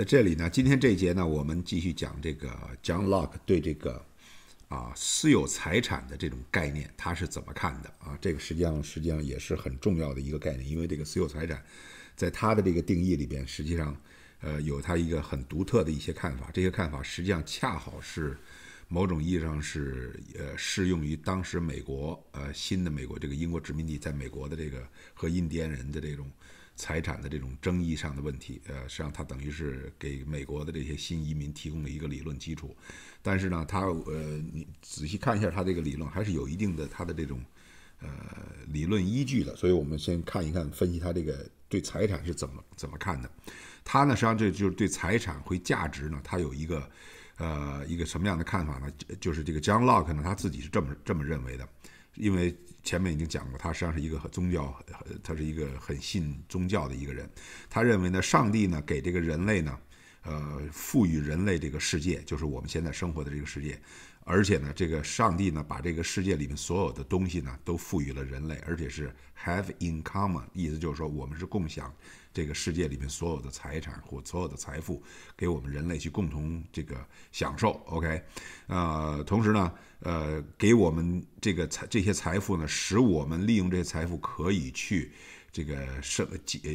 在这里呢，今天这一节呢，我们继续讲这个 John Locke 对这个啊私有财产的这种概念，他是怎么看的啊？这个实际上实际上也是很重要的一个概念，因为这个私有财产在他的这个定义里边，实际上呃有他一个很独特的一些看法，这些看法实际上恰好是某种意义上是呃适用于当时美国呃新的美国这个英国殖民地在美国的这个和印第安人的这种。财产的这种争议上的问题，呃，实际上他等于是给美国的这些新移民提供了一个理论基础，但是呢，他呃，你仔细看一下他这个理论，还是有一定的他的这种，呃，理论依据的。所以我们先看一看分析他这个对财产是怎么怎么看的。他呢，实际上这就是对财产会价值呢，他有一个呃一个什么样的看法呢？就是这个 John Locke 呢，他自己是这么这么认为的，因为。前面已经讲过，他实际上是一个宗教，他是一个很信宗教的一个人。他认为呢，上帝呢给这个人类呢，呃，赋予人类这个世界，就是我们现在生活的这个世界。而且呢，这个上帝呢，把这个世界里面所有的东西呢，都赋予了人类，而且是 have in common，意思就是说，我们是共享这个世界里面所有的财产或所有的财富，给我们人类去共同这个享受。OK，呃，同时呢，呃，给我们这个财这些财富呢，使我们利用这些财富可以去。这个生、呃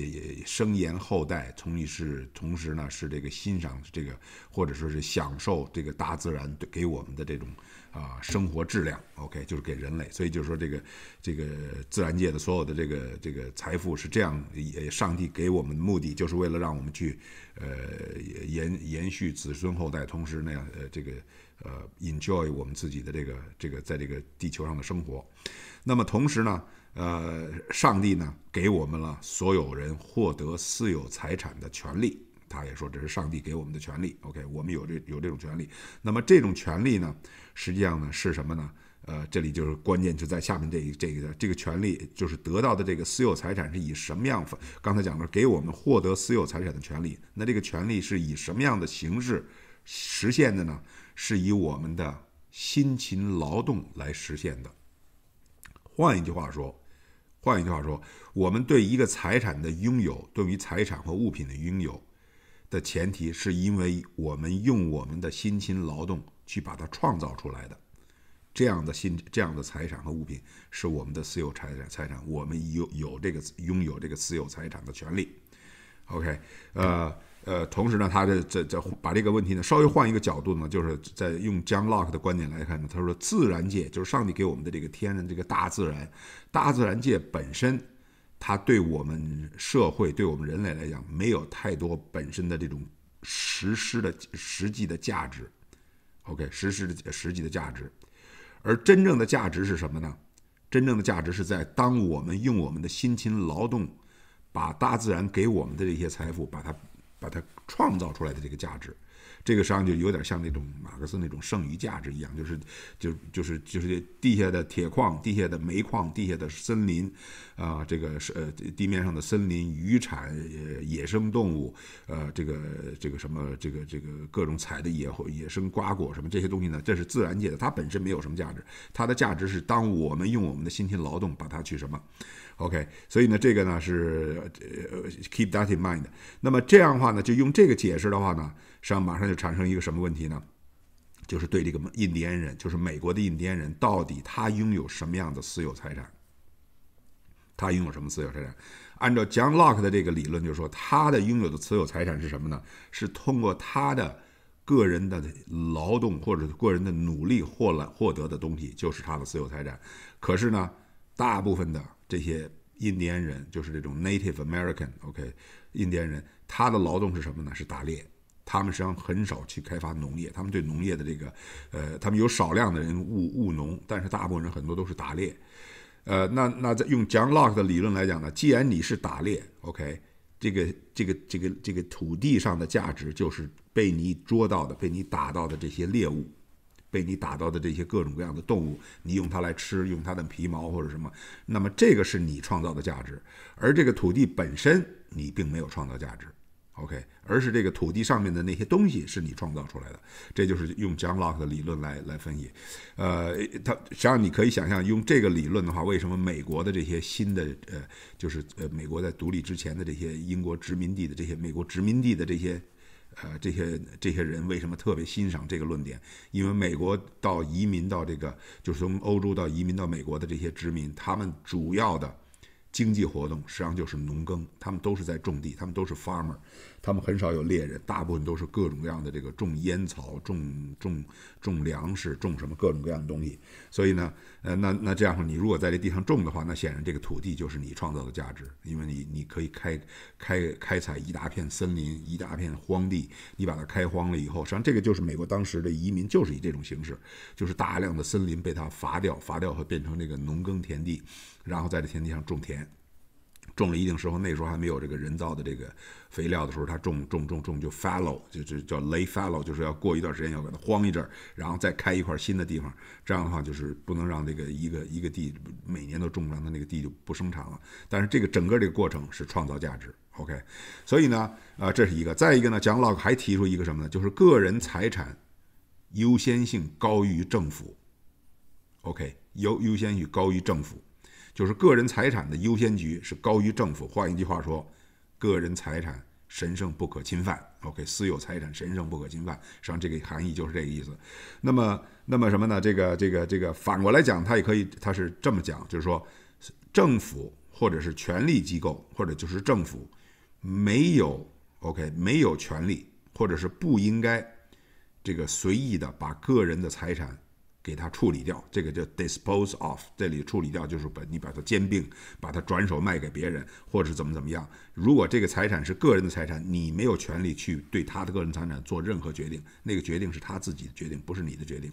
生延后代，同时是同时呢，是这个欣赏这个，或者说是享受这个大自然给我们的这种啊生活质量。OK，就是给人类。所以就是说，这个这个自然界的所有的这个这个财富是这样，上帝给我们的目的就是为了让我们去呃延延续子孙后代，同时呢，呃这个呃 enjoy 我们自己的这个这个在这个地球上的生活。那么同时呢。呃，上帝呢给我们了所有人获得私有财产的权利。他也说这是上帝给我们的权利。OK，我们有这有这种权利。那么这种权利呢，实际上呢是什么呢？呃，这里就是关键就在下面这一这个这个权利，就是得到的这个私有财产是以什么样？刚才讲了，给我们获得私有财产的权利。那这个权利是以什么样的形式实现的呢？是以我们的辛勤劳动来实现的。换一句话说。换一句话说，我们对一个财产的拥有，对于财产和物品的拥有的前提，是因为我们用我们的辛勤劳动去把它创造出来的。这样的新这样的财产和物品是我们的私有财产，财产我们有有这个拥有这个私有财产的权利。OK，呃。呃，同时呢，他的这这把这个问题呢稍微换一个角度呢，就是在用 John Locke 的观点来看呢，他说自然界就是上帝给我们的这个天然这个大自然，大自然界本身，它对我们社会对我们人类来讲没有太多本身的这种实施的实际的价值。OK，实施的实际的价值，而真正的价值是什么呢？真正的价值是在当我们用我们的辛勤劳动，把大自然给我们的这些财富把它。把它创造出来的这个价值，这个实际上就有点像那种马克思那种剩余价值一样，就是，就就是就是地下的铁矿、地下的煤矿、地下的森林，啊，这个是呃地面上的森林、渔产、呃野生动物，呃，这个这个什么这个这个各种采的野野生瓜果什么这些东西呢？这是自然界的，它本身没有什么价值，它的价值是当我们用我们的辛勤劳动把它去什么。OK，所以呢，这个呢是呃 keep that in mind。那么这样的话呢，就用这个解释的话呢，实际上马上就产生一个什么问题呢？就是对这个印第安人，就是美国的印第安人，到底他拥有什么样的私有财产？他拥有什么私有财产？按照 John Locke 的这个理论，就是说，他的拥有的私有财产是什么呢？是通过他的个人的劳动或者个人的努力获了获得的东西，就是他的私有财产。可是呢，大部分的这些印第安人就是这种 Native American，OK，印第安人，他的劳动是什么呢？是打猎。他们实际上很少去开发农业，他们对农业的这个，呃，他们有少量的人务务农，但是大部分人很多都是打猎。呃，那那在用 John Locke 的理论来讲呢，既然你是打猎，OK，这个这个这个这个土地上的价值就是被你捉到的、被你打到的这些猎物。被你打到的这些各种各样的动物，你用它来吃，用它的皮毛或者什么，那么这个是你创造的价值，而这个土地本身你并没有创造价值，OK，而是这个土地上面的那些东西是你创造出来的，这就是用 John Locke 的理论来来分析，呃，他实际上你可以想象，用这个理论的话，为什么美国的这些新的呃，就是呃，美国在独立之前的这些英国殖民地的这些美国殖民地的这些。呃，这些这些人为什么特别欣赏这个论点？因为美国到移民到这个，就是从欧洲到移民到美国的这些殖民，他们主要的经济活动实际上就是农耕，他们都是在种地，他们都是 farmer。他们很少有猎人，大部分都是各种各样的这个种烟草、种种种粮食、种什么各种各样的东西。所以呢，呃，那那这样的话，你如果在这地上种的话，那显然这个土地就是你创造的价值，因为你你可以开开开采一大片森林、一大片荒地，你把它开荒了以后，实际上这个就是美国当时的移民就是以这种形式，就是大量的森林被它伐掉，伐掉会变成这个农耕田地，然后在这田地上种田，种了一定时候，那时候还没有这个人造的这个。肥料的时候，他种种种种就 follow 就就叫 lay follow，就是要过一段时间要给它荒一阵，然后再开一块新的地方。这样的话，就是不能让那个一个一个地每年都种不上，它那个地就不生产了。但是这个整个这个过程是创造价值。OK，所以呢，啊，这是一个。再一个呢，蒋 l o 还提出一个什么呢？就是个人财产优先性高于政府。OK，优优先于高于政府，就是个人财产的优先级是高于政府。换一句话说。个人财产神圣不可侵犯。OK，私有财产神圣不可侵犯。实际上，这个含义就是这个意思。那么，那么什么呢？这个，这个，这个反过来讲，它也可以，它是这么讲，就是说，政府或者是权力机构，或者就是政府，没有 OK，没有权利，或者是不应该这个随意的把个人的财产。给它处理掉，这个叫 dispose of，这里处理掉就是把你把它兼并，把它转手卖给别人，或者怎么怎么样。如果这个财产是个人的财产，你没有权利去对他的个人财产做任何决定，那个决定是他自己的决定，不是你的决定。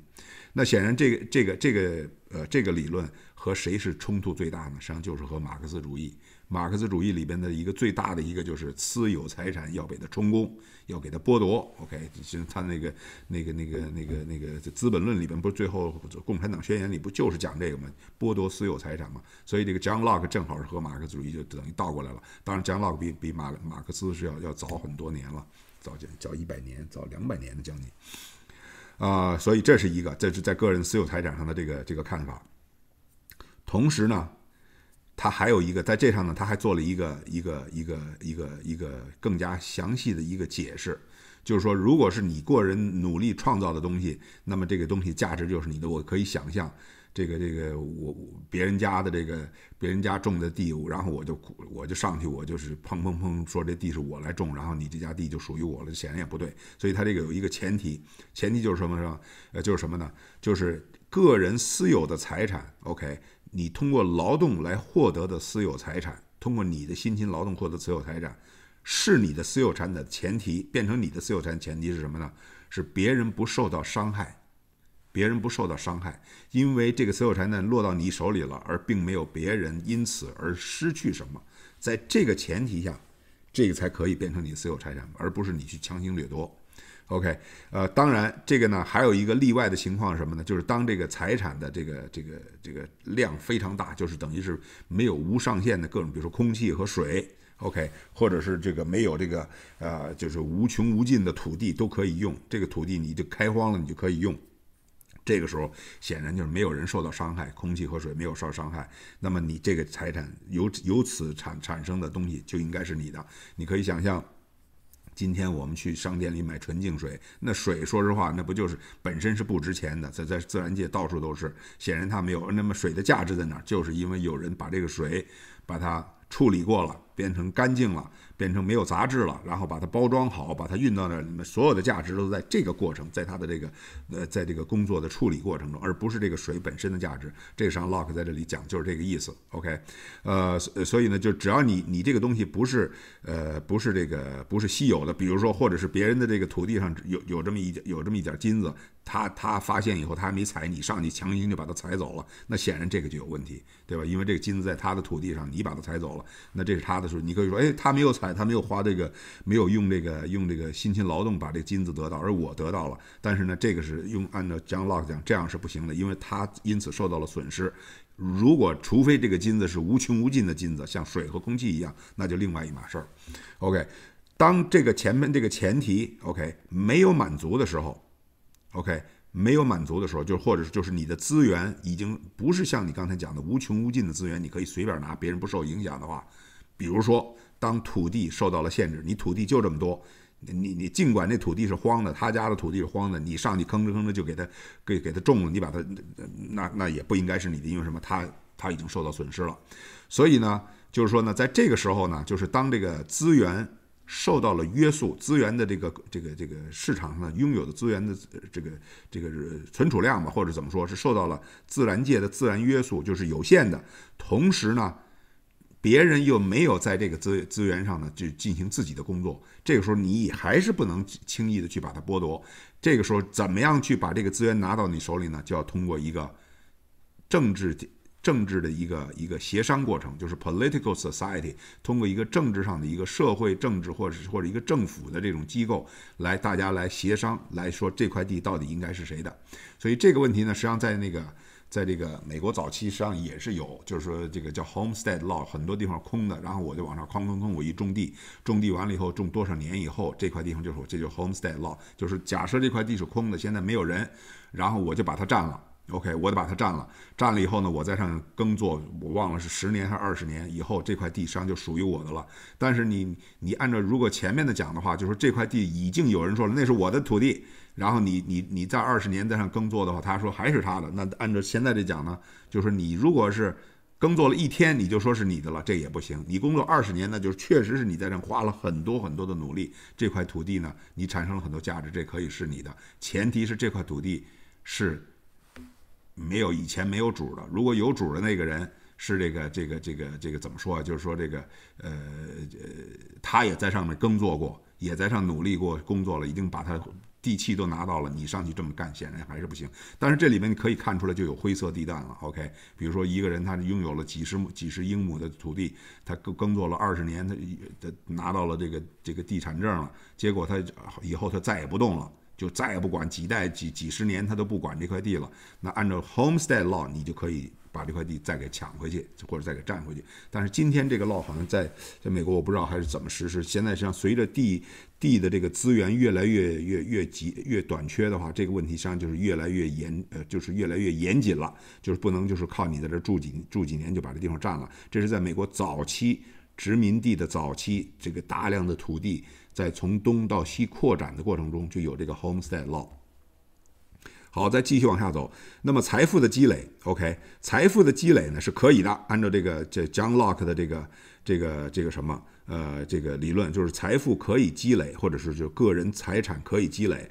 那显然，这个这个这个呃这个理论和谁是冲突最大呢？实际上就是和马克思主义。马克思主义里边的一个最大的一个就是私有财产要被他充公，要给他剥夺。OK，就他那个那个那个那个那个《资本论》里边，不是最后《共产党宣言》里不就是讲这个吗？剥夺私有财产吗？所以这个 John Locke 正好是和马克思主义就等于倒过来了。当然，John Locke 比比马马克思是要要早很多年了，早近早一百年，早两百年的将近。啊，所以这是一个这是在个人私有财产上的这个这个看法。同时呢。他还有一个在这上呢，他还做了一个一个一个一个一个更加详细的一个解释，就是说，如果是你个人努力创造的东西，那么这个东西价值就是你的。我可以想象，这个这个我别人家的这个别人家种的地，然后我就我就上去，我就是砰砰砰说这地是我来种，然后你这家地就属于我了，显然也不对。所以他这个有一个前提，前提就是什么什么呃就是什么呢？就是个人私有的财产，OK。你通过劳动来获得的私有财产，通过你的辛勤劳动获得私有财产，是你的私有财产的前提。变成你的私有财产前提是什么呢？是别人不受到伤害，别人不受到伤害，因为这个私有财产落到你手里了，而并没有别人因此而失去什么。在这个前提下，这个才可以变成你的私有财产，而不是你去强行掠夺。OK，呃，当然，这个呢还有一个例外的情况是什么呢？就是当这个财产的这个这个这个量非常大，就是等于是没有无上限的各种，比如说空气和水，OK，或者是这个没有这个呃，就是无穷无尽的土地都可以用，这个土地你就开荒了，你就可以用。这个时候显然就是没有人受到伤害，空气和水没有受伤害，那么你这个财产由由此产产生的东西就应该是你的，你可以想象。今天我们去商店里买纯净水，那水说实话，那不就是本身是不值钱的，在在自然界到处都是。显然它没有那么水的价值在哪？就是因为有人把这个水把它处理过了。变成干净了，变成没有杂质了，然后把它包装好，把它运到那里面，所有的价值都在这个过程，在它的这个，呃，在这个工作的处理过程中，而不是这个水本身的价值。这上 Lock 在这里讲，就是这个意思。OK，呃，所所以呢，就只要你你这个东西不是，呃，不是这个，不是稀有的，比如说，或者是别人的这个土地上有有这么一点有这么一点金子，他他发现以后，他还没采，你上去强行就把它采走了，那显然这个就有问题，对吧？因为这个金子在他的土地上，你把它采走了，那这是他。的时候，你可以说，哎，他没有采，他没有花这个，没有用这个，用这个辛勤劳动把这金子得到，而我得到了。但是呢，这个是用按照江老师讲，这样是不行的，因为他因此受到了损失。如果除非这个金子是无穷无尽的金子，像水和空气一样，那就另外一码事儿。OK，当这个前面这个前提 OK 没有满足的时候，OK 没有满足的时候，就或者就是你的资源已经不是像你刚才讲的无穷无尽的资源，你可以随便拿，别人不受影响的话。比如说，当土地受到了限制，你土地就这么多，你你尽管那土地是荒的，他家的土地是荒的，你上去吭哧吭哧就给他给给他种了，你把它那那那也不应该是你的，因为什么？他他已经受到损失了。所以呢，就是说呢，在这个时候呢，就是当这个资源受到了约束，资源的这个这个这个市场上呢拥有的资源的这个这个存储量吧，或者怎么说，是受到了自然界的自然约束，就是有限的。同时呢。别人又没有在这个资资源上呢，去进行自己的工作。这个时候，你还是不能轻易的去把它剥夺。这个时候，怎么样去把这个资源拿到你手里呢？就要通过一个政治政治的一个一个协商过程，就是 political society，通过一个政治上的一个社会政治，或者是或者一个政府的这种机构，来大家来协商，来说这块地到底应该是谁的。所以这个问题呢，实际上在那个。在这个美国早期，实际上也是有，就是说这个叫 Homestead Law，很多地方空的，然后我就往上哐哐哐，我一种地，种地完了以后，种多少年以后，这块地方就是我，这就 Homestead Law，就是假设这块地是空的，现在没有人，然后我就把它占了。OK，我得把它占了，占了以后呢，我再上耕作。我忘了是十年还是二十年以后，这块地实际上就属于我的了。但是你你按照如果前面的讲的话，就是这块地已经有人说了，那是我的土地。然后你你你在二十年再上耕作的话，他说还是他的。那按照现在这讲呢，就是你如果是耕作了一天，你就说是你的了，这也不行。你工作二十年那就是确实是你在这花了很多很多的努力，这块土地呢，你产生了很多价值，这可以是你的。前提是这块土地是。没有以前没有主的，如果有主的那个人是这个这个这个这个怎么说？啊？就是说这个呃呃，他也在上面耕作过，也在上努力过工作了，已经把他地契都拿到了，你上去这么干显然还是不行。但是这里面你可以看出来就有灰色地带了，OK？比如说一个人他拥有了几十亩、几十英亩的土地，他耕耕作了二十年，他他拿到了这个这个地产证了，结果他以后他再也不动了。就再也不管几代几几十年，他都不管这块地了。那按照 Homestead Law，你就可以把这块地再给抢回去，或者再给占回去。但是今天这个 law 好像在在美国我不知道还是怎么实施。现在实际上随着地地的这个资源越来越越越急越短缺的话，这个问题实际上就是越来越严呃，就是越来越严谨了，就是不能就是靠你在这住几住几年就把这地方占了。这是在美国早期殖民地的早期这个大量的土地。在从东到西扩展的过程中，就有这个 Homestead Law。好，再继续往下走。那么财富的积累，OK，财富的积累呢是可以的。按照这个这 John Locke 的这个这个这个什么呃这个理论，就是财富可以积累，或者是就个人财产可以积累。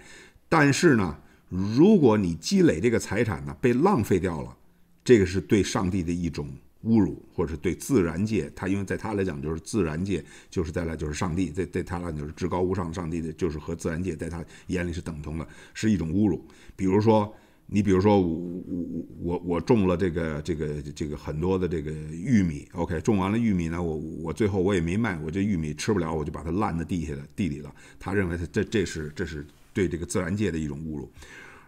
但是呢，如果你积累这个财产呢被浪费掉了，这个是对上帝的一种。侮辱，或者是对自然界，他因为在他来讲就是自然界，就是再来就是上帝，在在他来讲就是至高无上的上帝的，就是和自然界在他眼里是等同的，是一种侮辱。比如说，你比如说我我我我种了这个这个这个很多的这个玉米，OK，种完了玉米呢，我我最后我也没卖，我这玉米吃不了，我就把它烂在地下的地里了。他认为这这是这是对这个自然界的一种侮辱。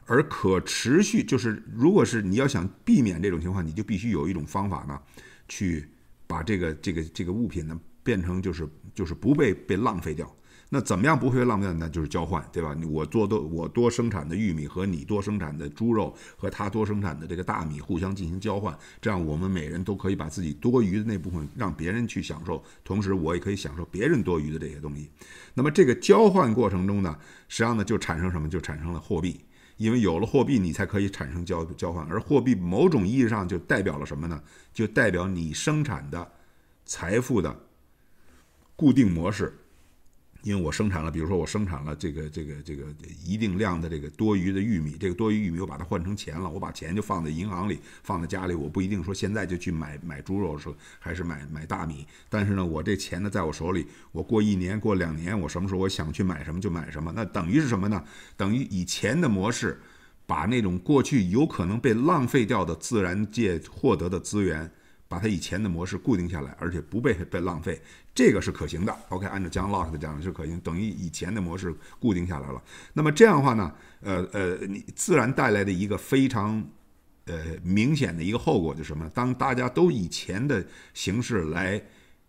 而可持续就是，如果是你要想避免这种情况，你就必须有一种方法呢，去把这个这个这个物品呢变成就是就是不被被浪费掉。那怎么样不被浪费掉呢？就是交换，对吧？我做多我多生产的玉米和你多生产的猪肉和他多生产的这个大米互相进行交换，这样我们每人都可以把自己多余的那部分让别人去享受，同时我也可以享受别人多余的这些东西。那么这个交换过程中呢，实际上呢就产生什么？就产生了货币。因为有了货币，你才可以产生交交换。而货币某种意义上就代表了什么呢？就代表你生产的财富的固定模式。因为我生产了，比如说我生产了这个这个这个一定量的这个多余的玉米，这个多余玉米我把它换成钱了，我把钱就放在银行里，放在家里，我不一定说现在就去买买猪肉，说还是买买大米。但是呢，我这钱呢在我手里，我过一年过两年，我什么时候我想去买什么就买什么。那等于是什么呢？等于以前的模式，把那种过去有可能被浪费掉的自然界获得的资源。把它以前的模式固定下来，而且不被被浪费，这个是可行的。OK，按照 John Locke 讲是可行，等于以前的模式固定下来了。那么这样的话呢，呃呃，你自然带来的一个非常呃明显的一个后果就是什么？当大家都以前的形式来。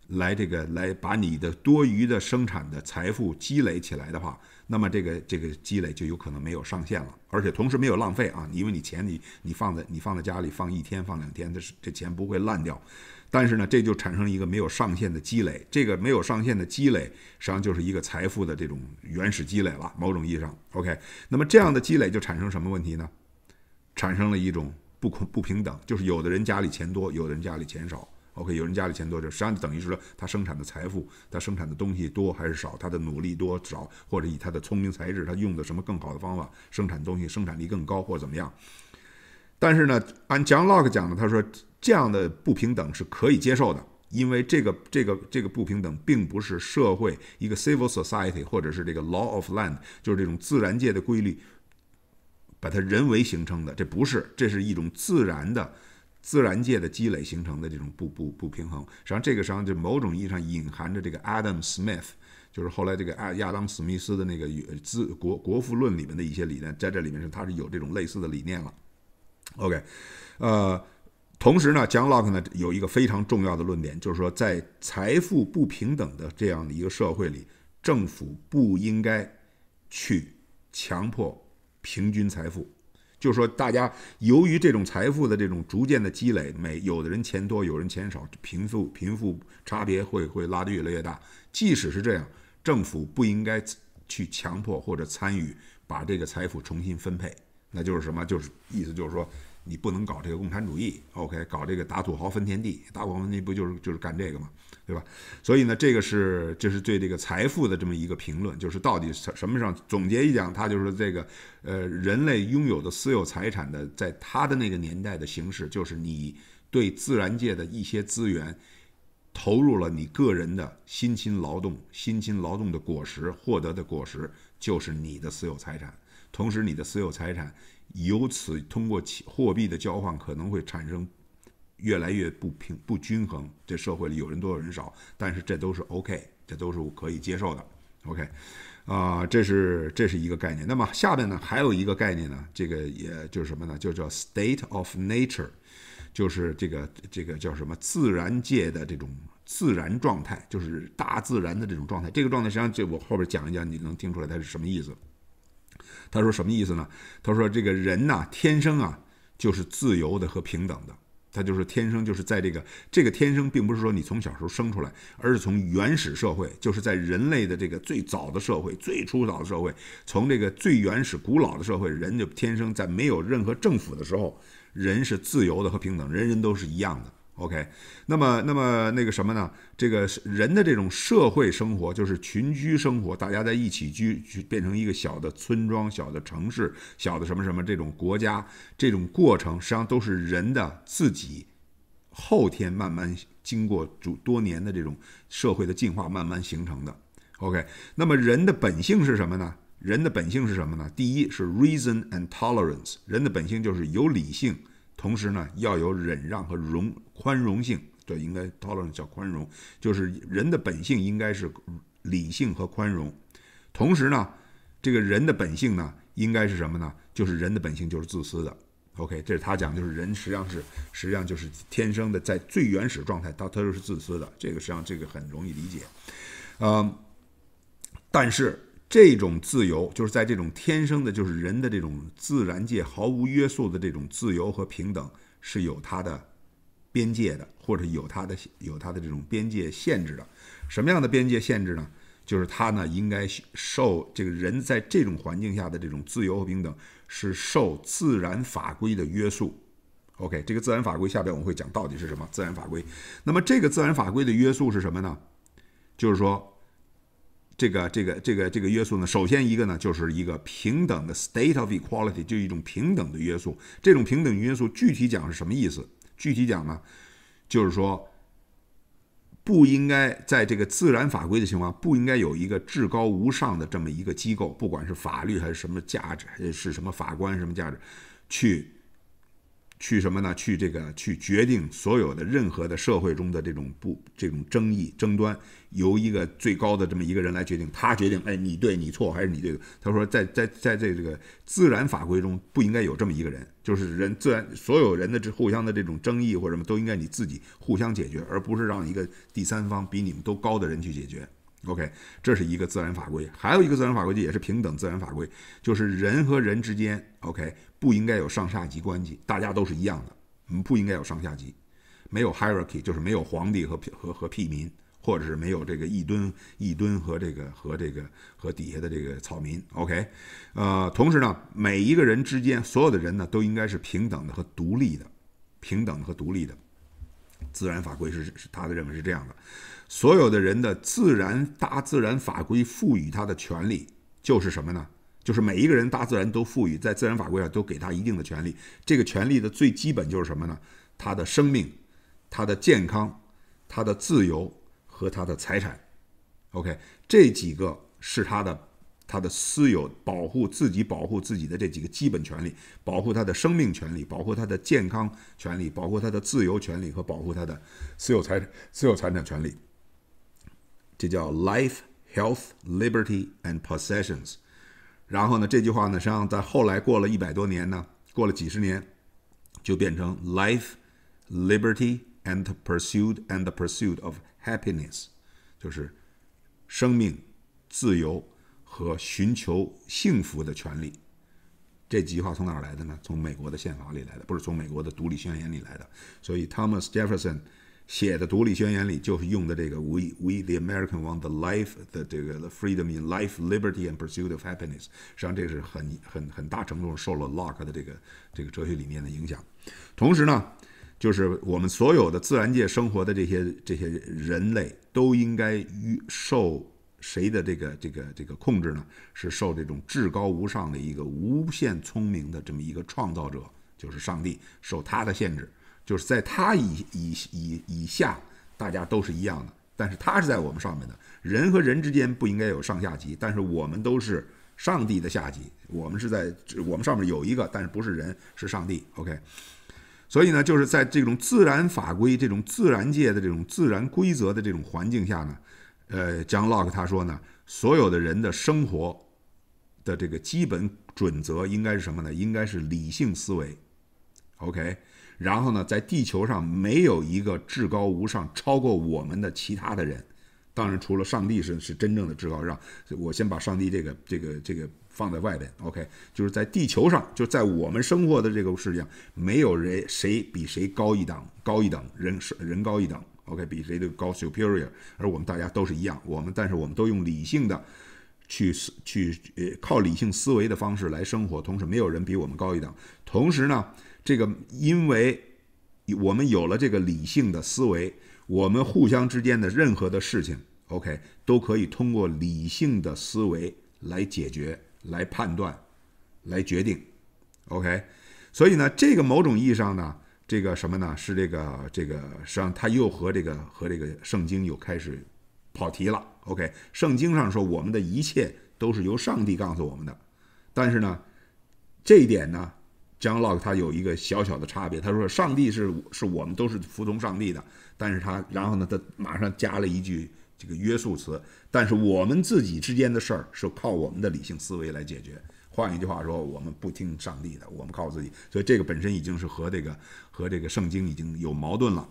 来这个来把你的多余的生产的财富积累起来的话，那么这个这个积累就有可能没有上限了，而且同时没有浪费啊，因为你钱你你放在你放在家里放一天放两天，这这钱不会烂掉。但是呢，这就产生一个没有上限的积累，这个没有上限的积累实际上就是一个财富的这种原始积累了，某种意义上，OK。那么这样的积累就产生什么问题呢？产生了一种不不平等，就是有的人家里钱多，有的人家里钱少。OK，有人家里钱多，就实际上等于是说他生产的财富，他生产的东西多还是少，他的努力多少，或者以他的聪明才智，他用的什么更好的方法生产东西，生产力更高或者怎么样。但是呢，按 John Locke 讲呢，他说这样的不平等是可以接受的，因为这个这个这个不平等并不是社会一个 civil society 或者是这个 law of land，就是这种自然界的规律把它人为形成的，这不是，这是一种自然的。自然界的积累形成的这种不不不平衡，实际上这个实际上就某种意义上隐含着这个 Adam Smith，就是后来这个亚亚当史密斯的那个《自国国富论》里面的一些理念，在这里面是它是有这种类似的理念了。OK，呃，同时呢，J. Locke 呢有一个非常重要的论点，就是说在财富不平等的这样的一个社会里，政府不应该去强迫平均财富。就是说大家由于这种财富的这种逐渐的积累，每有的人钱多，有人钱少，贫富贫富差别会会拉得越来越大。即使是这样，政府不应该去强迫或者参与把这个财富重新分配。那就是什么？就是意思就是说，你不能搞这个共产主义。OK，搞这个打土豪分田地，打土豪分田地不就是就是干这个吗？对吧？所以呢，这个是就是对这个财富的这么一个评论，就是到底什什么上总结一讲，他就是这个，呃，人类拥有的私有财产的，在他的那个年代的形式，就是你对自然界的一些资源投入了你个人的辛勤劳动，辛勤劳动的果实获得的果实就是你的私有财产，同时你的私有财产由此通过货币的交换可能会产生。越来越不平不均衡，这社会里有人多有人少，但是这都是 O.K.，这都是我可以接受的。O.K. 啊，这是这是一个概念。那么下面呢还有一个概念呢，这个也就是什么呢？就叫 State of Nature，就是这个这个叫什么？自然界的这种自然状态，就是大自然的这种状态。这个状态实际上就我后边讲一讲，你能听出来它是什么意思？他说什么意思呢？他说这个人呐，天生啊就是自由的和平等的。他就是天生就是在这个这个天生，并不是说你从小时候生出来，而是从原始社会，就是在人类的这个最早的社会、最初早的社会，从这个最原始、古老的社会，人就天生在没有任何政府的时候，人是自由的和平等，人人都是一样的。OK，那么，那么那个什么呢？这个人的这种社会生活，就是群居生活，大家在一起居，变成一个小的村庄、小的城市、小的什么什么这种国家，这种过程实际上都是人的自己后天慢慢经过主多年的这种社会的进化慢慢形成的。OK，那么人的本性是什么呢？人的本性是什么呢？第一是 Reason and tolerance，人的本性就是有理性。同时呢，要有忍让和容宽容性，这应该讨论叫宽容，就是人的本性应该是理性和宽容。同时呢，这个人的本性呢，应该是什么呢？就是人的本性就是自私的。OK，这是他讲，就是人实际上是，实际上就是天生的，在最原始状态，他他就是自私的。这个实际上这个很容易理解，嗯，但是。这种自由，就是在这种天生的，就是人的这种自然界毫无约束的这种自由和平等，是有它的边界，的或者有它的有它的这种边界限制的。什么样的边界限制呢？就是它呢应该受这个人在这种环境下的这种自由和平等是受自然法规的约束。OK，这个自然法规下边我们会讲到底是什么自然法规。那么这个自然法规的约束是什么呢？就是说。这个这个这个这个约束呢，首先一个呢，就是一个平等的 state of equality，就一种平等的约束。这种平等约束具体讲是什么意思？具体讲呢，就是说不应该在这个自然法规的情况，不应该有一个至高无上的这么一个机构，不管是法律还是什么价值，还是什么法官什么价值，去。去什么呢？去这个去决定所有的任何的社会中的这种不这种争议争端，由一个最高的这么一个人来决定。他决定，哎，你对，你错，还是你对？他说，在在在这这个自然法规中不应该有这么一个人，就是人自然所有人的这互相的这种争议或什么都应该你自己互相解决，而不是让一个第三方比你们都高的人去解决。OK，这是一个自然法规，还有一个自然法规就也是平等自然法规，就是人和人之间，OK，不应该有上下级关系，大家都是一样的，嗯，不应该有上下级，没有 hierarchy，就是没有皇帝和和和屁民，或者是没有这个一吨一吨和这个和这个和底下的这个草民，OK，呃，同时呢，每一个人之间，所有的人呢都应该是平等的和独立的，平等和独立的自然法规是是他的认为是这样的。所有的人的自然大自然法规赋予他的权利就是什么呢？就是每一个人大自然都赋予，在自然法规上都给他一定的权利。这个权利的最基本就是什么呢？他的生命、他的健康、他的自由和他的财产。OK，这几个是他的他的私有保护自己保护自己的这几个基本权利，保护他的生命权利，保护他的健康权利，保护他的自由权利和保护他的私有财产私有财产权利。这叫 life, health, liberty, and possessions。然后呢，这句话呢，实际上在后来过了一百多年呢，过了几十年，就变成 life, liberty, and pursuit, and pursuit of happiness，就是生命、自由和寻求幸福的权利。这几句话从哪儿来的呢？从美国的宪法里来的，不是从美国的独立宣言里来的。所以 Thomas Jefferson。写的《独立宣言》里就是用的这个 “we we the American want the life the 这个 freedom in life liberty and pursuit of happiness”，实际上这是很很很大程度受了 Locke 的这个这个哲学理念的影响。同时呢，就是我们所有的自然界生活的这些这些人类都应该受谁的这个这个这个控制呢？是受这种至高无上的一个无限聪明的这么一个创造者，就是上帝，受他的限制。就是在他以以以以下，大家都是一样的，但是他是在我们上面的。人和人之间不应该有上下级，但是我们都是上帝的下级，我们是在我们上面有一个，但是不是人，是上帝。OK，所以呢，就是在这种自然法规、这种自然界的这种自然规则的这种环境下呢，呃 j l o c k 他说呢，所有的人的生活的这个基本准则应该是什么呢？应该是理性思维。OK。然后呢，在地球上没有一个至高无上超过我们的其他的人，当然除了上帝是是真正的至高无上。我先把上帝这个这个这个放在外边。OK，就是在地球上，就在我们生活的这个世界，上，没有人谁比谁高一等，高一等人是人高一等。OK，比谁都高 superior，而我们大家都是一样。我们但是我们都用理性的去去呃靠理性思维的方式来生活，同时没有人比我们高一等。同时呢。这个，因为我们有了这个理性的思维，我们互相之间的任何的事情，OK，都可以通过理性的思维来解决、来判断、来决定，OK。所以呢，这个某种意义上呢，这个什么呢？是这个这个，实际上它又和这个和这个圣经又开始跑题了，OK。圣经上说我们的一切都是由上帝告诉我们的，但是呢，这一点呢？江 lock 他有一个小小的差别，他说上帝是是我们都是服从上帝的，但是他然后呢，他马上加了一句这个约束词，但是我们自己之间的事儿是靠我们的理性思维来解决。换一句话说，我们不听上帝的，我们靠自己，所以这个本身已经是和这个和这个圣经已经有矛盾了。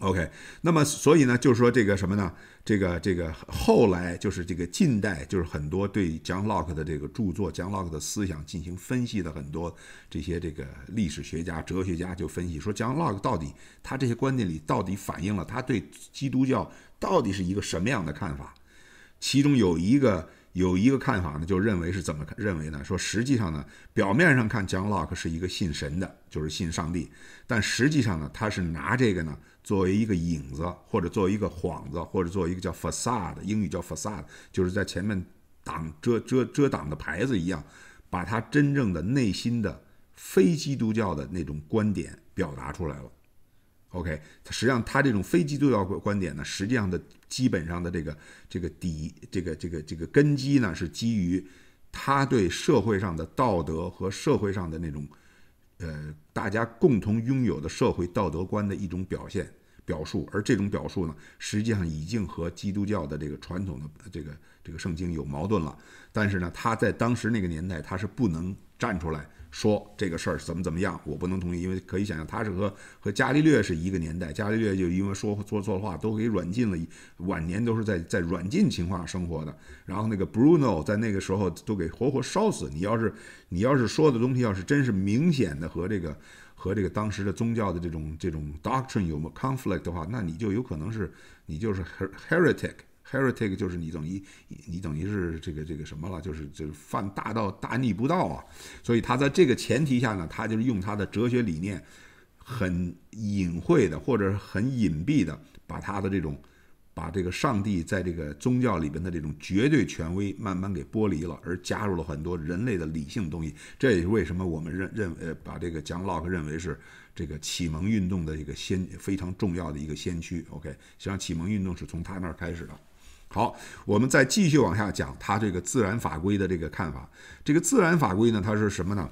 OK，那么所以呢，就是说这个什么呢？这个这个后来就是这个近代，就是很多对 j o l o c k 的这个著作、j o l o c k 的思想进行分析的很多这些这个历史学家、哲学家就分析说 j o l o c k 到底他这些观点里到底反映了他对基督教到底是一个什么样的看法？其中有一个有一个看法呢，就认为是怎么认为呢？说实际上呢，表面上看 j o l o c k 是一个信神的，就是信上帝，但实际上呢，他是拿这个呢。作为一个影子，或者作为一个幌子，或者作为一个叫 f a c a d e 英语叫 f a c a d e 就是在前面挡遮遮遮挡的牌子一样，把他真正的内心的非基督教的那种观点表达出来了。OK，实际上他这种非基督教观点呢，实际上的基本上的这个这个底这个这个这个根基呢，是基于他对社会上的道德和社会上的那种呃大家共同拥有的社会道德观的一种表现。表述，而这种表述呢，实际上已经和基督教的这个传统的这个这个圣经有矛盾了。但是呢，他在当时那个年代，他是不能站出来说这个事儿怎么怎么样，我不能同意，因为可以想象，他是和和伽利略是一个年代，伽利略就因为说说错话都给软禁了，晚年都是在在软禁情况下生活的。然后那个 Bruno 在那个时候都给活活烧死。你要是你要是说的东西，要是真是明显的和这个。和这个当时的宗教的这种这种 doctrine 有 conflict 的话，那你就有可能是，你就是 heretic，heretic 就是你等于你等于是这个这个什么了，就是这犯大道大逆不道啊。所以他在这个前提下呢，他就是用他的哲学理念，很隐晦的或者很隐蔽的把他的这种。把这个上帝在这个宗教里边的这种绝对权威慢慢给剥离了，而加入了很多人类的理性东西。这也是为什么我们认认呃把这个讲 Lock 认为是这个启蒙运动的一个先非常重要的一个先驱。OK，实际上启蒙运动是从他那儿开始的。好，我们再继续往下讲他这个自然法规的这个看法。这个自然法规呢，它是什么呢？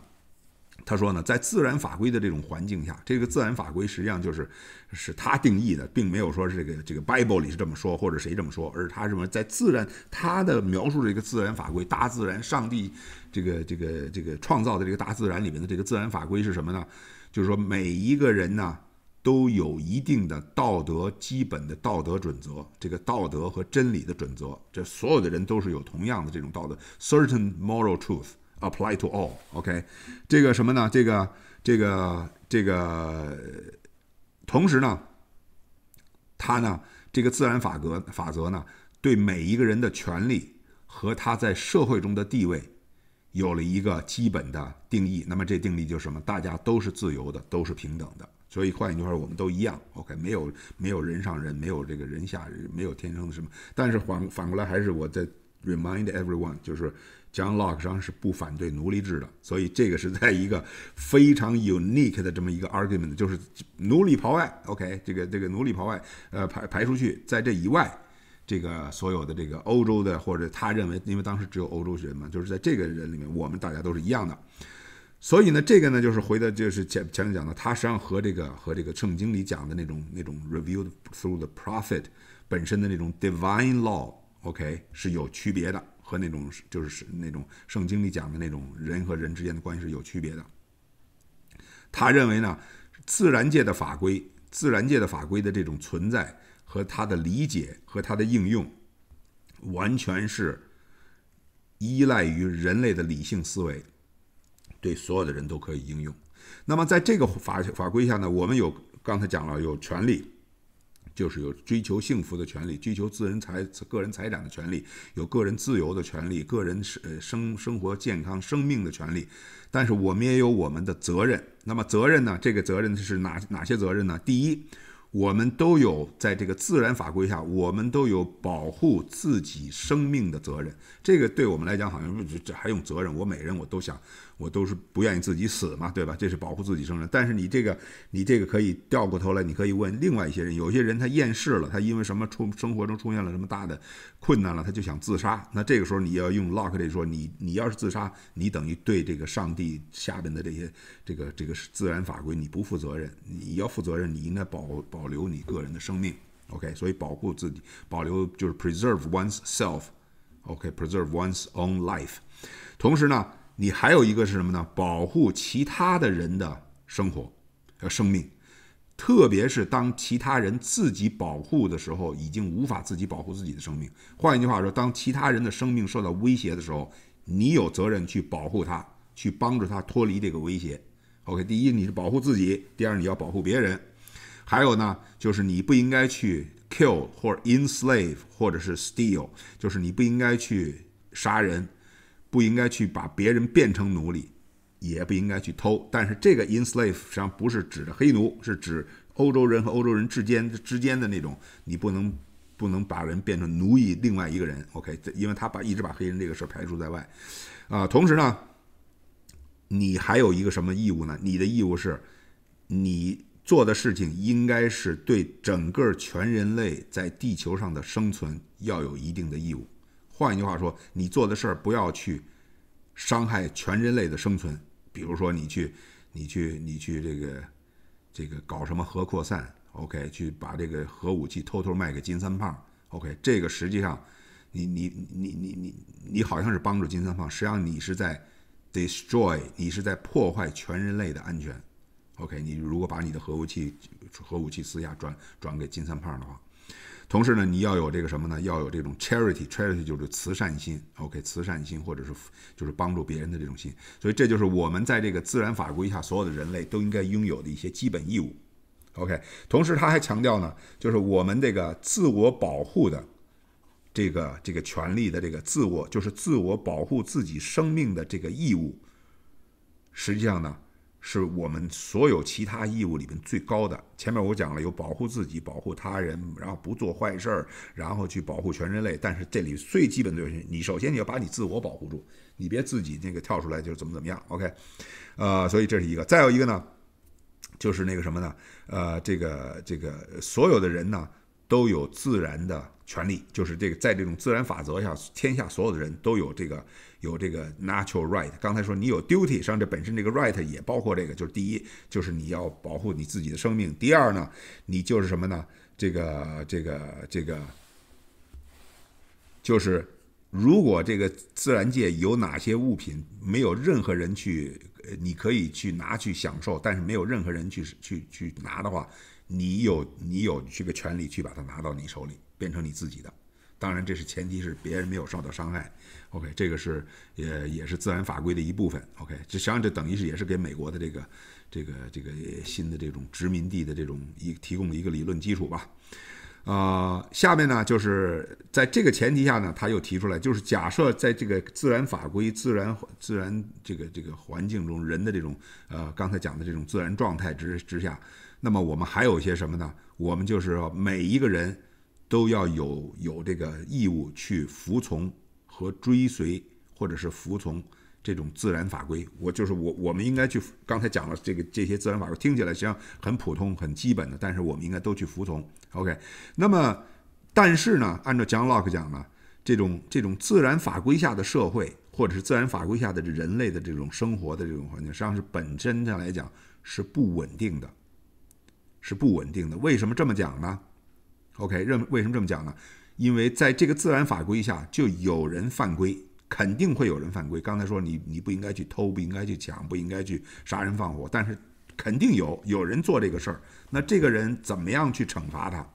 他说呢，在自然法规的这种环境下，这个自然法规实际上就是是他定义的，并没有说是这个这个 Bible 里是这么说，或者谁这么说，而是他认为在自然，他的描述这个自然法规，大自然、上帝这个这个这个创造的这个大自然里面的这个自然法规是什么呢？就是说，每一个人呢都有一定的道德基本的道德准则，这个道德和真理的准则，这所有的人都是有同样的这种道德，certain moral truth。apply to all，OK，这个什么呢？这个这个这个，同时呢，它呢，这个自然法则法则呢，对每一个人的权利和他在社会中的地位有了一个基本的定义。那么这定义就是什么？大家都是自由的，都是平等的。所以换一句话说，我们都一样，OK，没有没有人上人，没有这个人下人，没有天生的什么。但是反反过来还是我在。Remind everyone，就是 John Locke 实际上是不反对奴隶制的，所以这个是在一个非常 unique 的这么一个 argument，就是奴隶抛外，OK，这个这个奴隶抛外，呃，排排出去，在这以外，这个所有的这个欧洲的或者他认为，因为当时只有欧洲人嘛，就是在这个人里面，我们大家都是一样的。所以呢，这个呢就是回到就是前前面讲的，他实际上和这个和这个圣经里讲的那种那种 revealed through the prophet 本身的那种 divine law。OK 是有区别的，和那种就是那种圣经里讲的那种人和人之间的关系是有区别的。他认为呢，自然界的法规、自然界的法规的这种存在和他的理解和他的应用，完全是依赖于人类的理性思维，对所有的人都可以应用。那么在这个法法规下呢，我们有刚才讲了有权利。就是有追求幸福的权利，追求自人财个人财产的权利，有个人自由的权利，个人生生生活健康生命的权利。但是我们也有我们的责任。那么责任呢？这个责任是哪哪些责任呢？第一，我们都有在这个自然法规下，我们都有保护自己生命的责任。这个对我们来讲，好像这还用责任？我每人我都想。我都是不愿意自己死嘛，对吧？这是保护自己生存。但是你这个，你这个可以掉过头来，你可以问另外一些人。有些人他厌世了，他因为什么出生活中出现了什么大的困难了，他就想自杀。那这个时候你要用 Lock 这说，你你要是自杀，你等于对这个上帝下边的这些这个这个自然法规你不负责任。你要负责任，你应该保保留你个人的生命。OK，所以保护自己，保留就是 preserve one's self。OK，preserve one's own life。同时呢。你还有一个是什么呢？保护其他的人的生活、呃，生命，特别是当其他人自己保护的时候，已经无法自己保护自己的生命。换一句话说，当其他人的生命受到威胁的时候，你有责任去保护他，去帮助他脱离这个威胁。OK，第一，你是保护自己；第二，你要保护别人。还有呢，就是你不应该去 kill，或者 enslave，或者是 steal，就是你不应该去杀人。不应该去把别人变成奴隶，也不应该去偷。但是这个 enslave 实际上不是指着黑奴，是指欧洲人和欧洲人之间之间的那种，你不能不能把人变成奴役另外一个人。OK，因为他把一直把黑人这个事排除在外。啊，同时呢，你还有一个什么义务呢？你的义务是，你做的事情应该是对整个全人类在地球上的生存要有一定的义务。换一句话说，你做的事儿不要去伤害全人类的生存。比如说，你去，你去，你去这个，这个搞什么核扩散？OK，去把这个核武器偷偷卖给金三胖？OK，这个实际上，你你你你你你好像是帮助金三胖，实际上你是在 destroy，你是在破坏全人类的安全。OK，你如果把你的核武器核武器私下转转给金三胖的话。同时呢，你要有这个什么呢？要有这种 charity，charity 就是慈善心，OK，慈善心或者是就是帮助别人的这种心。所以这就是我们在这个自然法规下，所有的人类都应该拥有的一些基本义务。OK，同时他还强调呢，就是我们这个自我保护的，这个这个权利的这个自我，就是自我保护自己生命的这个义务，实际上呢。是我们所有其他义务里面最高的。前面我讲了，有保护自己、保护他人，然后不做坏事儿，然后去保护全人类。但是这里最基本的就是，你首先你要把你自我保护住，你别自己那个跳出来就怎么怎么样。OK，呃，所以这是一个。再有一个呢，就是那个什么呢？呃，这个这个所有的人呢。都有自然的权利，就是这个，在这种自然法则下，天下所有的人都有这个有这个 natural right。刚才说你有 duty，上这本身这个 right 也包括这个，就是第一，就是你要保护你自己的生命；第二呢，你就是什么呢？这个这个这个，就是如果这个自然界有哪些物品没有任何人去，你可以去拿去享受，但是没有任何人去去去拿的话。你有你有这个权利去把它拿到你手里，变成你自己的。当然，这是前提是别人没有受到伤害。OK，这个是呃也是自然法规的一部分。OK，这实际上这等于是也是给美国的这个这个这个新的这种殖民地的这种一提供了一个理论基础吧。啊，下面呢就是在这个前提下呢，他又提出来，就是假设在这个自然法规、自然自然这个这个环境中，人的这种呃刚才讲的这种自然状态之之下。那么我们还有一些什么呢？我们就是说，每一个人都要有有这个义务去服从和追随，或者是服从这种自然法规。我就是我，我们应该去刚才讲了这个这些自然法规，听起来实际上很普通、很基本的，但是我们应该都去服从。OK。那么，但是呢，按照 j Locke 讲呢，这种这种自然法规下的社会，或者是自然法规下的人类的这种生活的这种环境，实际上是本身上来讲是不稳定的。是不稳定的，为什么这么讲呢？OK，认为什么这么讲呢？因为在这个自然法规下，就有人犯规，肯定会有人犯规。刚才说你你不应该去偷，不应该去抢，不应该去杀人放火，但是肯定有有人做这个事儿。那这个人怎么样去惩罚他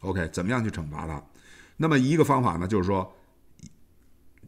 ？OK，怎么样去惩罚他？那么一个方法呢，就是说，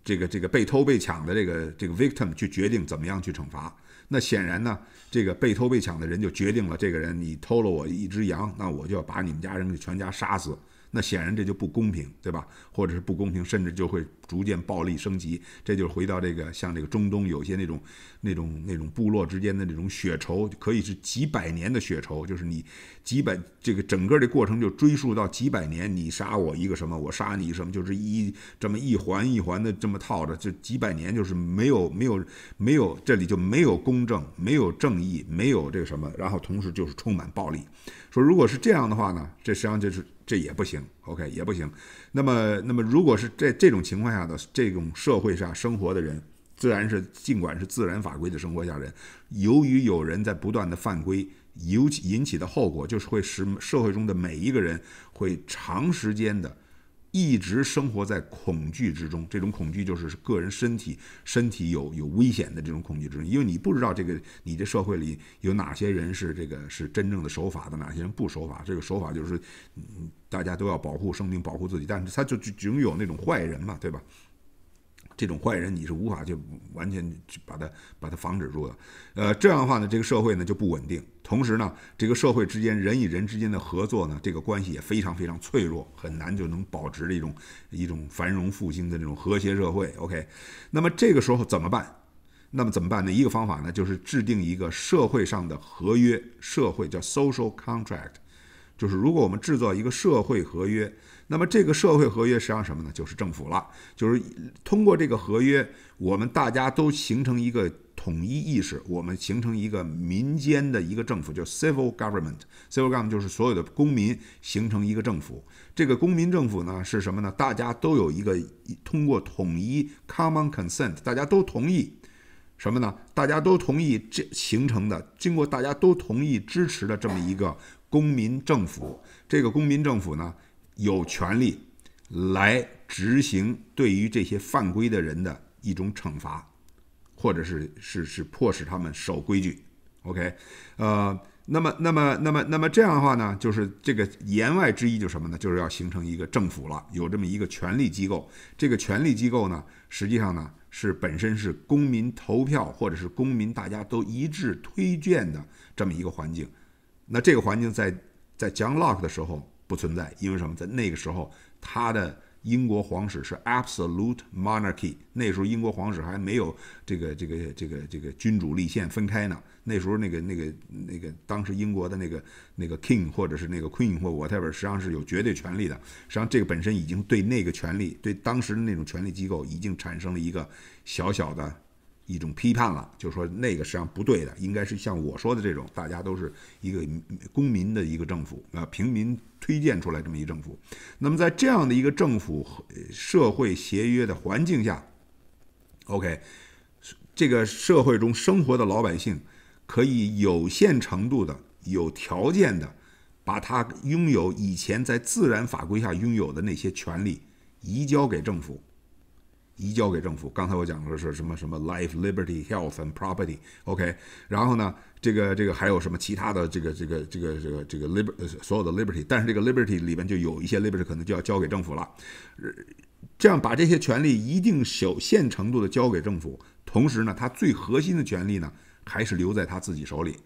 这个这个被偷被抢的这个这个 victim 去决定怎么样去惩罚。那显然呢，这个被偷被抢的人就决定了，这个人你偷了我一只羊，那我就要把你们家人给全家杀死。那显然这就不公平，对吧？或者是不公平，甚至就会逐渐暴力升级。这就是回到这个，像这个中东有些那种、那种、那种部落之间的这种血仇，可以是几百年的血仇，就是你几百这个整个这过程就追溯到几百年，你杀我一个什么，我杀你什么，就是一这么一环一环的这么套着，就几百年就是没有没有没有，这里就没有公正、没有正义、没有这个什么，然后同时就是充满暴力。说如果是这样的话呢，这实际上就是这也不行，OK 也不行。那么，那么如果是在这种情况下的这种社会上生活的人，自然是尽管是自然法规的生活下人，由于有人在不断的犯规，尤其引起的后果就是会使社会中的每一个人会长时间的。一直生活在恐惧之中，这种恐惧就是个人身体身体有有危险的这种恐惧之中，因为你不知道这个你的社会里有哪些人是这个是真正的守法的，哪些人不守法？这个守法就是大家都要保护生命，保护自己，但是他就总有那种坏人嘛，对吧？这种坏人你是无法去完全去把它把它防止住的，呃，这样的话呢，这个社会呢就不稳定，同时呢，这个社会之间人与人之间的合作呢，这个关系也非常非常脆弱，很难就能保持一种一种繁荣复兴的这种和谐社会。OK，那么这个时候怎么办？那么怎么办呢？一个方法呢，就是制定一个社会上的合约，社会叫 social contract。就是如果我们制造一个社会合约，那么这个社会合约实际上什么呢？就是政府了。就是通过这个合约，我们大家都形成一个统一意识，我们形成一个民间的一个政府，叫 civil government。civil government 就是所有的公民形成一个政府。这个公民政府呢是什么呢？大家都有一个通过统一 common consent，大家都同意什么呢？大家都同意这形成的，经过大家都同意支持的这么一个。公民政府，这个公民政府呢，有权利来执行对于这些犯规的人的一种惩罚，或者是是是迫使他们守规矩。OK，呃，那么那么那么那么这样的话呢，就是这个言外之意就是什么呢？就是要形成一个政府了，有这么一个权力机构。这个权力机构呢，实际上呢是本身是公民投票，或者是公民大家都一致推荐的这么一个环境。那这个环境在在《讲 Locke》的时候不存在，因为什么？在那个时候，他的英国皇室是 Absolute Monarchy，那时候英国皇室还没有这个、这个、这个、这个君主立宪分开呢。那时候那个、那个、那个，当时英国的那个那个 King 或者是那个 Queen 或 whatever，实际上是有绝对权力的。实际上，这个本身已经对那个权力、对当时的那种权力机构，已经产生了一个小小的。一种批判了，就说那个实际上不对的，应该是像我说的这种，大家都是一个公民的一个政府啊，平民推荐出来这么一政府。那么在这样的一个政府社会协约的环境下，OK，这个社会中生活的老百姓可以有限程度的、有条件的，把他拥有以前在自然法规下拥有的那些权利移交给政府。移交给政府。刚才我讲的是什么什么 life, liberty, health and property。OK，然后呢，这个这个还有什么其他的这个这个这个这个这个 liberty，所有的 liberty，但是这个 liberty 里面就有一些 liberty 可能就要交给政府了。这样把这些权利一定有限程度的交给政府，同时呢，他最核心的权利呢还是留在他自己手里。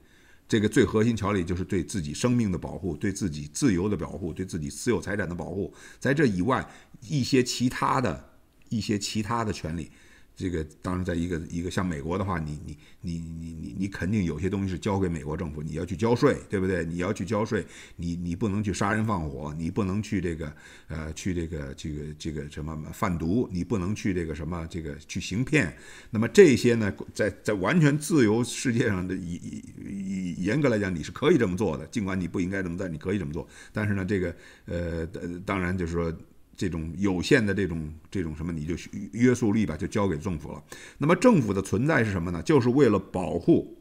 这个最核心条里就是对自己生命的保护，对自己自由的保护，对自己私有财产的保护。在这以外一些其他的。一些其他的权利，这个当然，在一个一个像美国的话，你你你你你你肯定有些东西是交给美国政府，你要去交税，对不对？你要去交税，你你不能去杀人放火，你不能去这个呃，去这个这个这个什么贩毒，你不能去这个什么这个去行骗。那么这些呢，在在完全自由世界上的，以严格来讲，你是可以这么做的，尽管你不应该这么做，你可以这么做。但是呢，这个呃，当然就是说。这种有限的这种这种什么，你就约束力吧，就交给政府了。那么政府的存在是什么呢？就是为了保护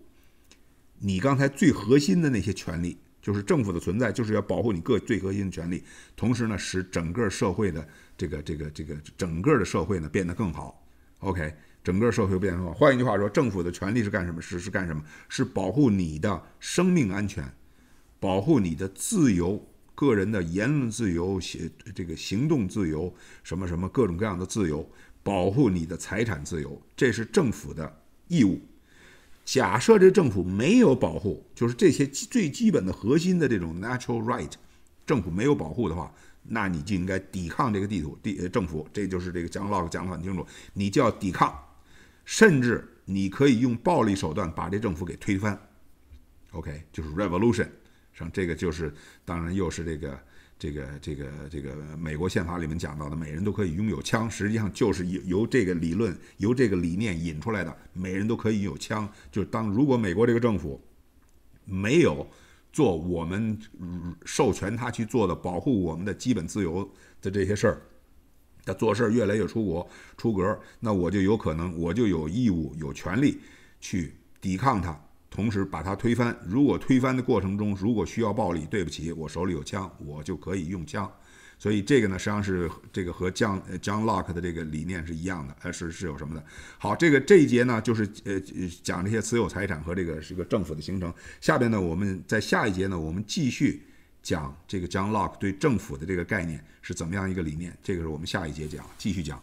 你刚才最核心的那些权利。就是政府的存在，就是要保护你各最核心的权利，同时呢，使整个社会的这个这个这个整个的社会呢变得更好。OK，整个社会变更好。换一句话说，政府的权利是干什么？是是干什么？是保护你的生命安全，保护你的自由。个人的言论自由、行这个行动自由、什么什么各种各样的自由，保护你的财产自由，这是政府的义务。假设这政府没有保护，就是这些最基本的核心的这种 natural right，政府没有保护的话，那你就应该抵抗这个地图地政府。这就是这个讲 l o g 讲的很清楚，你就要抵抗，甚至你可以用暴力手段把这政府给推翻。OK，就是 revolution。上这个就是，当然又是这个这个这个这个美国宪法里面讲到的，每人都可以拥有枪，实际上就是由由这个理论、由这个理念引出来的。每人都可以有枪，就是当如果美国这个政府没有做我们授权他去做的保护我们的基本自由的这些事儿，他做事越来越出国出格，那我就有可能，我就有义务、有权利去抵抗他。同时把它推翻。如果推翻的过程中，如果需要暴力，对不起，我手里有枪，我就可以用枪。所以这个呢，实际上是这个和降 o John Locke 的这个理念是一样的。呃，是是有什么的？好，这个这一节呢，就是呃讲这些私有财产和这个是个政府的形成。下边呢，我们在下一节呢，我们继续讲这个 John Locke 对政府的这个概念是怎么样一个理念。这个是我们下一节讲，继续讲。